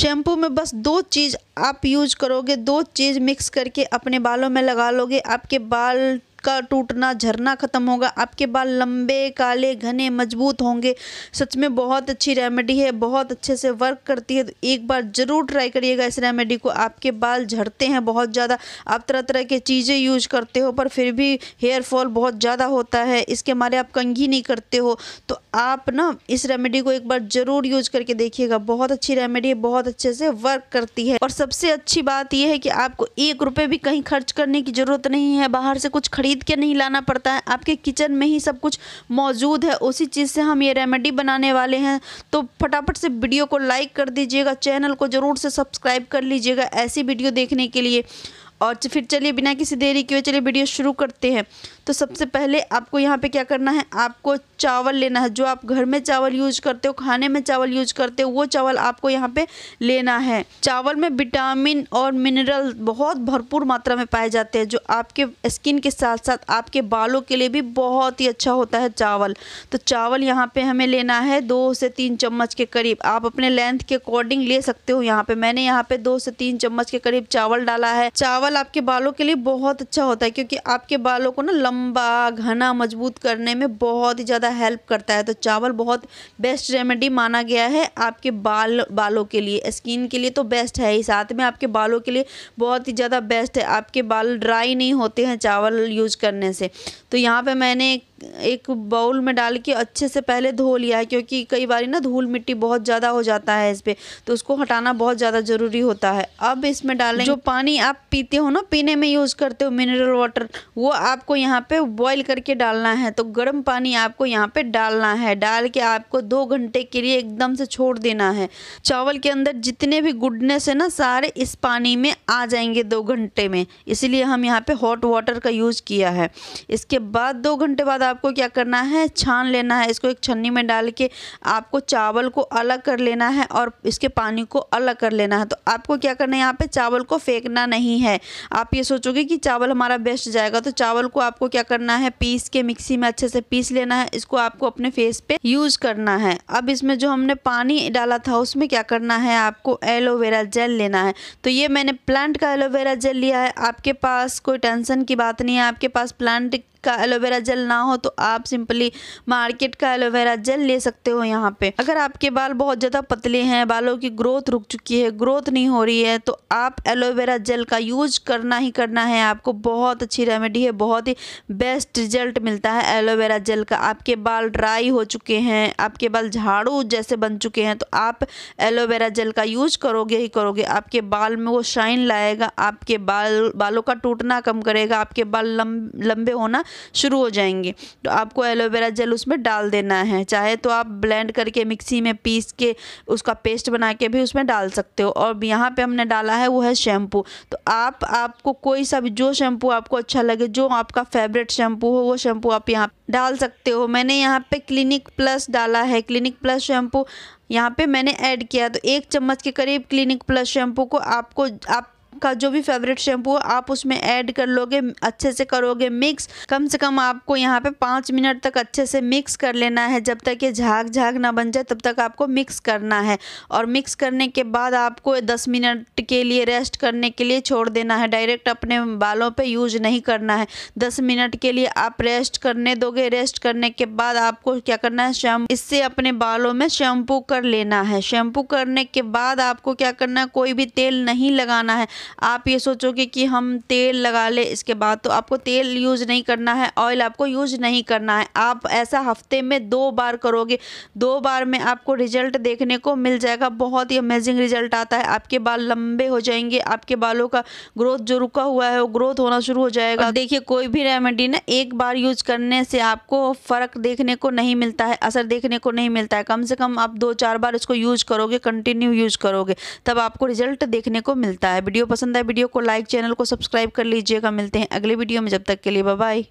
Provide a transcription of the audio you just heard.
shampoo में बस दो चीज़ आप यूज करोगे दो चीज़ मिक्स करके अपने बालों में लगा लोगे आपके बाल का टूटना झरना ख़त्म होगा आपके बाल लंबे काले घने मजबूत होंगे सच में बहुत अच्छी रेमेडी है बहुत अच्छे से वर्क करती है तो एक बार ज़रूर ट्राई करिएगा इस रेमेडी को आपके बाल झड़ते हैं बहुत ज़्यादा आप तरह तरह के चीज़ें यूज करते हो पर फिर भी हेयर फॉल बहुत ज़्यादा होता है इसके मारे आप कंघी नहीं करते हो तो आप ना इस रेमेडी को एक बार ज़रूर यूज करके देखिएगा बहुत अच्छी रेमेडी है बहुत अच्छे से वर्क करती है और सबसे अच्छी बात यह है कि आपको एक रुपये भी कहीं खर्च करने की ज़रूरत नहीं है बाहर से कुछ खरीद ख़रीद के नहीं लाना पड़ता है आपके किचन में ही सब कुछ मौजूद है उसी चीज़ से हम ये रेमेडी बनाने वाले हैं तो फटाफट से वीडियो को लाइक कर दीजिएगा चैनल को ज़रूर से सब्सक्राइब कर लीजिएगा ऐसी वीडियो देखने के लिए और फिर चलिए बिना किसी देरी के चलिए वीडियो शुरू करते हैं तो सबसे पहले आपको यहाँ पे क्या करना है आपको चावल लेना है जो आप घर में चावल यूज करते हो खाने में चावल यूज करते हो वो चावल आपको यहाँ पे लेना है चावल में विटामिन और मिनरल बहुत भरपूर मात्रा में पाए जाते हैं जो आपके स्किन के साथ साथ आपके बालों के लिए भी बहुत ही अच्छा होता है चावल तो चावल यहाँ पे हमें लेना है दो से तीन चम्मच के करीब आप अपने लेंथ के अकॉर्डिंग ले सकते हो यहाँ पे मैंने यहाँ पे दो से तीन चम्मच के करीब चावल डाला है चावल ऑयल आपके बालों के लिए बहुत अच्छा होता है क्योंकि आपके बालों को ना लंबा घना मजबूत करने में बहुत ही ज़्यादा हेल्प करता है तो चावल बहुत बेस्ट रेमेडी माना गया है आपके बाल बालों के लिए स्किन के लिए तो बेस्ट है ही साथ में आपके बालों के लिए बहुत ही ज़्यादा बेस्ट है आपके बाल ड्राई नहीं होते हैं चावल यूज करने से तो यहाँ पर मैंने एक बाउल में डाल के अच्छे से पहले धो लिया है क्योंकि कई बार ना धूल मिट्टी बहुत ज़्यादा हो जाता है इस पर तो उसको हटाना बहुत ज़्यादा ज़रूरी होता है अब इसमें डालें जो पानी आप पीते हो ना पीने में यूज़ करते हो मिनरल वाटर वो आपको यहाँ पे बॉईल करके डालना है तो गर्म पानी आपको यहाँ पे डालना है डाल के आपको दो घंटे के लिए एकदम से छोड़ देना है चावल के अंदर जितने भी गुडनेस है ना सारे इस पानी में आ जाएंगे दो घंटे में इसलिए हम यहाँ पे हॉट वाटर का यूज़ किया है इसके बाद दो घंटे बाद आप आपको क्या करना है छान लेना है इसको एक छन्नी में डाल के आपको चावल को अलग कर लेना है और इसके पानी को अलग कर लेना है तो आपको क्या करना है यहाँ पे चावल को फेंकना नहीं है आप ये सोचोगे कि चावल हमारा बेस्ट जाएगा तो चावल को आपको क्या करना है पीस के मिक्सी में अच्छे से पीस लेना है इसको आपको अपने फेस पे यूज़ करना है अब इसमें जो हमने पानी डाला था उसमें क्या करना है आपको एलोवेरा जेल लेना है तो ये मैंने प्लांट का एलोवेरा जेल लिया है आपके पास कोई टेंशन की बात नहीं है आपके पास प्लांट का एलोवेरा जेल ना हो तो आप सिंपली मार्केट का एलोवेरा जेल ले सकते हो यहाँ पे अगर आपके बाल बहुत ज़्यादा पतले हैं बालों की ग्रोथ रुक चुकी है ग्रोथ नहीं हो रही है तो आप एलोवेरा जेल का यूज करना ही करना है आपको बहुत अच्छी रेमेडी है बहुत ही बेस्ट रिजल्ट मिलता है एलोवेरा जेल का आपके बाल ड्राई हो चुके हैं आपके बाल झाड़ू जैसे बन चुके हैं तो आप एलोवेरा जेल का यूज करोगे ही करोगे आपके बाल में वो शाइन लाएगा आपके बाल बालों का टूटना कम करेगा आपके बाल लंबे होना शुरू हो जाएंगे तो आपको एलोवेरा जेल उसमें डाल देना है चाहे तो आप ब्लेंड करके मिक्सी में पीस के उसका पेस्ट बना के भी उसमें डाल सकते हो और यहाँ पे हमने डाला है वो है शैम्पू तो आप आपको कोई सा भी जो शैम्पू आपको अच्छा लगे जो आपका फेवरेट शैम्पू हो वो शैम्पू आप यहाँ डाल सकते हो मैंने यहाँ पे क्लिनिक प्लस डाला है क्लिनिक प्लस शैम्पू यहाँ पे मैंने ऐड किया तो एक चम्मच के करीब क्लिनिक प्लस शैम्पू को आपको आप का जो भी फेवरेट शैम्पू है आप उसमें ऐड कर लोगे अच्छे से करोगे मिक्स कम से कम आपको यहाँ पे पाँच मिनट तक अच्छे से मिक्स कर लेना है जब तक ये झाग झाग ना बन जाए तब तक आपको मिक्स करना है और मिक्स करने के बाद आपको दस मिनट के लिए रेस्ट करने के लिए छोड़ देना है डायरेक्ट अपने बालों पर यूज नहीं करना है दस मिनट के लिए आप रेस्ट करने दोगे रेस्ट करने के बाद आपको क्या करना है शैम्पू इससे अपने बालों में शैम्पू कर लेना है शैम्पू करने के बाद आपको क्या करना है कोई भी तेल नहीं लगाना है आप ये सोचोगे कि हम तेल लगा ले इसके बाद तो आपको तेल यूज़ नहीं करना है ऑयल आपको यूज़ नहीं करना है आप ऐसा हफ्ते में दो बार करोगे दो बार में आपको रिजल्ट देखने को मिल जाएगा बहुत ही अमेजिंग रिजल्ट आता है आपके बाल लंबे हो जाएंगे आपके बालों का ग्रोथ जो रुका हुआ है वो ग्रोथ होना शुरू हो जाएगा देखिए कोई भी रेमेडी ना एक बार यूज करने से आपको फ़र्क देखने को नहीं मिलता है असर देखने को नहीं मिलता है कम से कम आप दो चार बार इसको यूज करोगे कंटिन्यू यूज करोगे तब आपको रिजल्ट देखने को मिलता है वीडियो पसंद आए वीडियो को लाइक चैनल को सब्सक्राइब कर लीजिएगा मिलते हैं अगले वीडियो में जब तक के लिए बाय